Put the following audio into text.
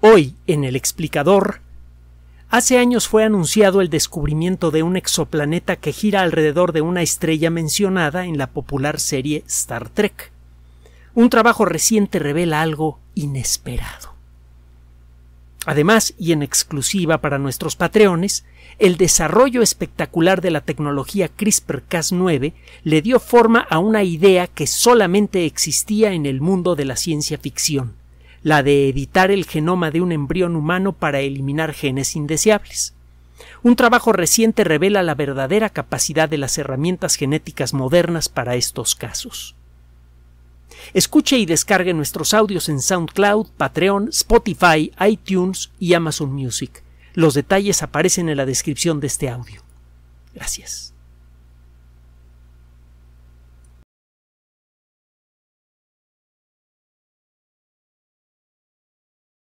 Hoy, en el explicador, hace años fue anunciado el descubrimiento de un exoplaneta que gira alrededor de una estrella mencionada en la popular serie Star Trek. Un trabajo reciente revela algo inesperado. Además, y en exclusiva para nuestros patreones, el desarrollo espectacular de la tecnología CRISPR-Cas9 le dio forma a una idea que solamente existía en el mundo de la ciencia ficción la de editar el genoma de un embrión humano para eliminar genes indeseables. Un trabajo reciente revela la verdadera capacidad de las herramientas genéticas modernas para estos casos. Escuche y descargue nuestros audios en SoundCloud, Patreon, Spotify, iTunes y Amazon Music. Los detalles aparecen en la descripción de este audio. Gracias.